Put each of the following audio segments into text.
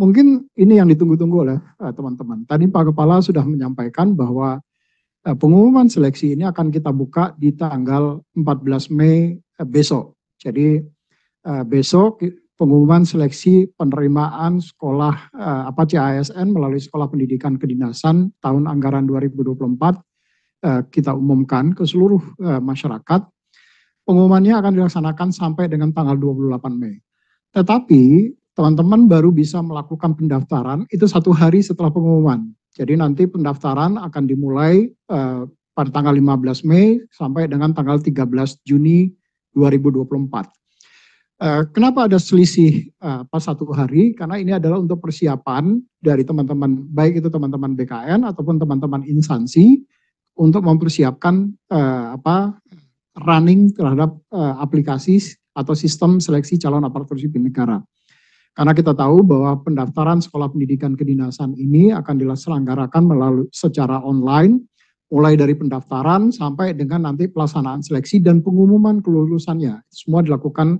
mungkin ini yang ditunggu-tunggu oleh eh, teman-teman. Tadi Pak Kepala sudah menyampaikan bahwa eh, pengumuman seleksi ini akan kita buka di tanggal 14 Mei eh, besok. Jadi besok pengumuman seleksi penerimaan sekolah apa CASN melalui Sekolah Pendidikan Kedinasan tahun anggaran 2024 kita umumkan ke seluruh masyarakat. Pengumumannya akan dilaksanakan sampai dengan tanggal 28 Mei. Tetapi teman-teman baru bisa melakukan pendaftaran itu satu hari setelah pengumuman. Jadi nanti pendaftaran akan dimulai uh, pada tanggal 15 Mei sampai dengan tanggal 13 Juni 2024. Eh, kenapa ada selisih eh, pas satu hari? Karena ini adalah untuk persiapan dari teman-teman, baik itu teman-teman BKN ataupun teman-teman instansi untuk mempersiapkan uh, apa running terhadap uh, aplikasi atau sistem seleksi calon aparatur sipil negara. Karena kita tahu bahwa pendaftaran sekolah pendidikan kedinasan ini akan dilaksanakan melalui secara online, mulai dari pendaftaran sampai dengan nanti pelaksanaan seleksi dan pengumuman kelulusannya. Semua dilakukan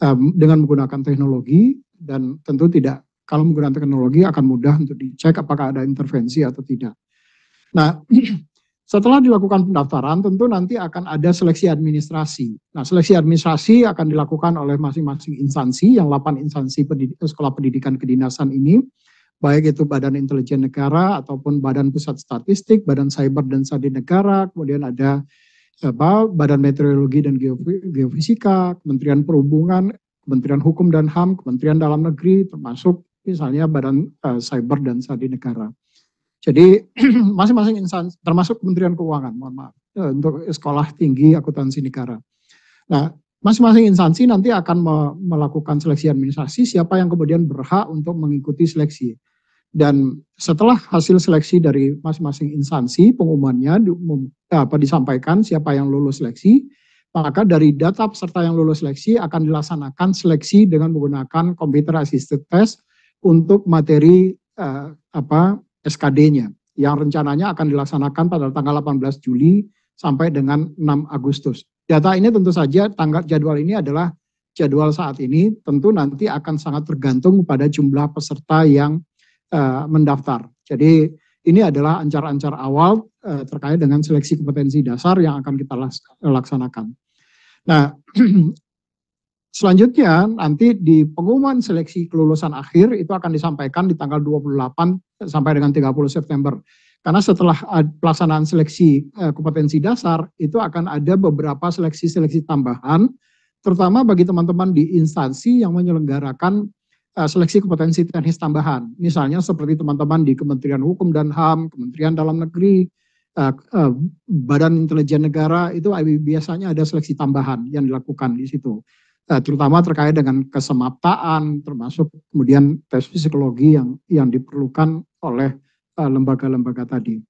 um, dengan menggunakan teknologi dan tentu tidak kalau menggunakan teknologi akan mudah untuk dicek apakah ada intervensi atau tidak. Nah, Setelah dilakukan pendaftaran, tentu nanti akan ada seleksi administrasi. Nah, seleksi administrasi akan dilakukan oleh masing-masing instansi, yang 8 instansi pendidik, eh, sekolah pendidikan kedinasan ini, baik itu Badan Intelijen Negara, ataupun Badan Pusat Statistik, Badan Cyber dan Sandi Negara, kemudian ada apa, Badan Meteorologi dan Geofisika, Kementerian Perhubungan, Kementerian Hukum dan HAM, Kementerian Dalam Negeri, termasuk misalnya Badan uh, eh, Cyber dan Sandi Negara. Jadi masing-masing insan termasuk Kementerian Keuangan, mohon maaf, ya, untuk sekolah tinggi akuntansi negara. Nah, masing-masing instansi nanti akan me melakukan seleksi administrasi siapa yang kemudian berhak untuk mengikuti seleksi. Dan setelah hasil seleksi dari masing-masing instansi pengumumannya di, apa disampaikan siapa yang lulus seleksi, maka dari data peserta yang lulus seleksi akan dilaksanakan seleksi dengan menggunakan computer assisted test untuk materi eh, apa SKD-nya yang rencananya akan dilaksanakan pada tanggal 18 Juli sampai dengan 6 Agustus. Data ini tentu saja tanggal jadwal ini adalah jadwal saat ini tentu nanti akan sangat tergantung pada jumlah peserta yang uh, mendaftar. Jadi ini adalah ancar-ancar awal uh, terkait dengan seleksi kompetensi dasar yang akan kita laksanakan. Nah, Selanjutnya nanti di pengumuman seleksi kelulusan akhir itu akan disampaikan di tanggal 28 sampai dengan 30 September. Karena setelah pelaksanaan seleksi eh, kompetensi dasar itu akan ada beberapa seleksi-seleksi tambahan terutama bagi teman-teman di instansi yang menyelenggarakan eh, seleksi kompetensi teknis tambahan. Misalnya seperti teman-teman di Kementerian Hukum dan HAM, Kementerian Dalam Negeri, eh, Badan Intelijen Negara itu biasanya ada seleksi tambahan yang dilakukan di situ. Eh, terutama terkait dengan kesempatan termasuk kemudian tes psikologi yang diperlukan oleh eh, lembaga lembaga tadi